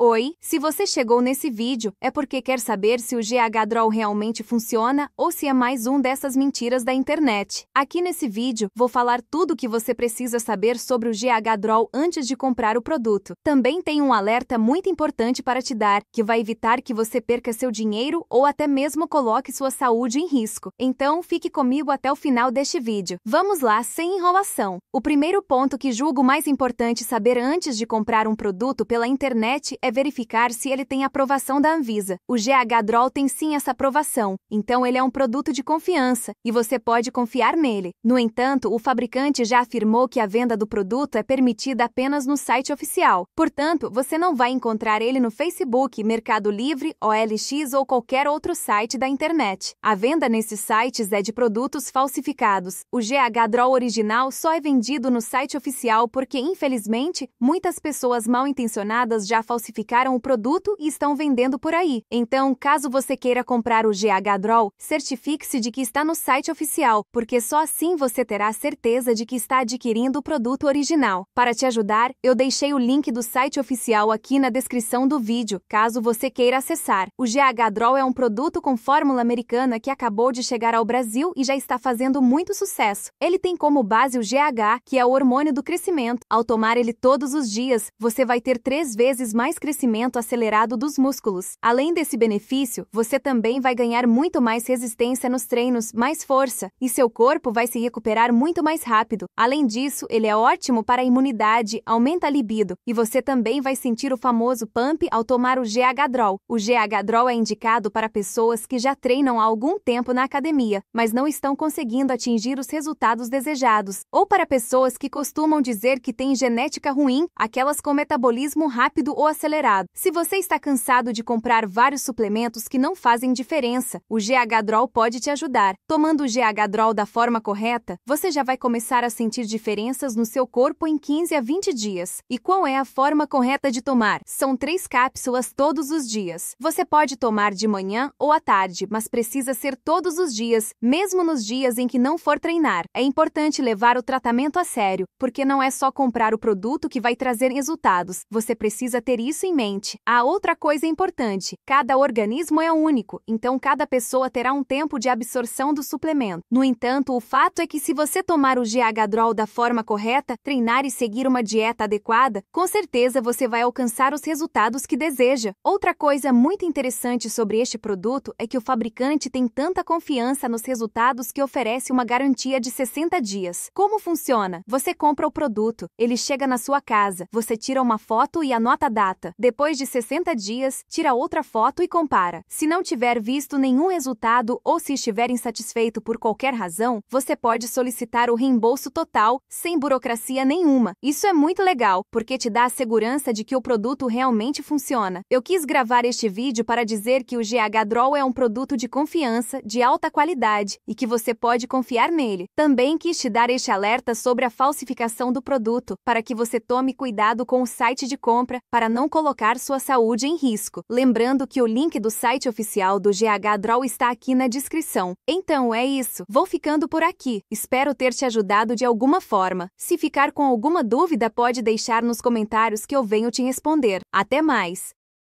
Oi, se você chegou nesse vídeo, é porque quer saber se o GH GHDRAW realmente funciona ou se é mais um dessas mentiras da internet. Aqui nesse vídeo, vou falar tudo o que você precisa saber sobre o GH GHDRAW antes de comprar o produto. Também tem um alerta muito importante para te dar, que vai evitar que você perca seu dinheiro ou até mesmo coloque sua saúde em risco. Então, fique comigo até o final deste vídeo. Vamos lá, sem enrolação. O primeiro ponto que julgo mais importante saber antes de comprar um produto pela internet é é verificar se ele tem aprovação da Anvisa. O GH-Drol tem sim essa aprovação, então ele é um produto de confiança e você pode confiar nele. No entanto, o fabricante já afirmou que a venda do produto é permitida apenas no site oficial. Portanto, você não vai encontrar ele no Facebook, Mercado Livre, OLX ou qualquer outro site da internet. A venda nesses sites é de produtos falsificados. O GH-Drol original só é vendido no site oficial porque, infelizmente, muitas pessoas mal intencionadas já falsificaram certificaram o produto e estão vendendo por aí. Então, caso você queira comprar o GH Draw, certifique-se de que está no site oficial, porque só assim você terá certeza de que está adquirindo o produto original. Para te ajudar, eu deixei o link do site oficial aqui na descrição do vídeo, caso você queira acessar. O GH Draw é um produto com fórmula americana que acabou de chegar ao Brasil e já está fazendo muito sucesso. Ele tem como base o GH, que é o hormônio do crescimento. Ao tomar ele todos os dias, você vai ter três vezes mais crescimento crescimento acelerado dos músculos. Além desse benefício, você também vai ganhar muito mais resistência nos treinos, mais força, e seu corpo vai se recuperar muito mais rápido. Além disso, ele é ótimo para a imunidade, aumenta a libido, e você também vai sentir o famoso pump ao tomar o GH-Drol. O GH-Drol é indicado para pessoas que já treinam há algum tempo na academia, mas não estão conseguindo atingir os resultados desejados, ou para pessoas que costumam dizer que têm genética ruim, aquelas com metabolismo rápido ou acelerado acelerado. Se você está cansado de comprar vários suplementos que não fazem diferença, o GH-Drol pode te ajudar. Tomando o GH-Drol da forma correta, você já vai começar a sentir diferenças no seu corpo em 15 a 20 dias. E qual é a forma correta de tomar? São três cápsulas todos os dias. Você pode tomar de manhã ou à tarde, mas precisa ser todos os dias, mesmo nos dias em que não for treinar. É importante levar o tratamento a sério, porque não é só comprar o produto que vai trazer resultados. Você precisa ter isso em mente. Há outra coisa importante: cada organismo é único, então cada pessoa terá um tempo de absorção do suplemento. No entanto, o fato é que se você tomar o GH-Drol da forma correta, treinar e seguir uma dieta adequada, com certeza você vai alcançar os resultados que deseja. Outra coisa muito interessante sobre este produto é que o fabricante tem tanta confiança nos resultados que oferece uma garantia de 60 dias. Como funciona? Você compra o produto, ele chega na sua casa, você tira uma foto e anota a data. Depois de 60 dias, tira outra foto e compara. Se não tiver visto nenhum resultado ou se estiver insatisfeito por qualquer razão, você pode solicitar o reembolso total, sem burocracia nenhuma. Isso é muito legal, porque te dá a segurança de que o produto realmente funciona. Eu quis gravar este vídeo para dizer que o GH Droll é um produto de confiança, de alta qualidade e que você pode confiar nele. Também quis te dar este alerta sobre a falsificação do produto, para que você tome cuidado com o site de compra para não colocar colocar sua saúde em risco. Lembrando que o link do site oficial do GH Draw está aqui na descrição. Então é isso, vou ficando por aqui. Espero ter te ajudado de alguma forma. Se ficar com alguma dúvida, pode deixar nos comentários que eu venho te responder. Até mais!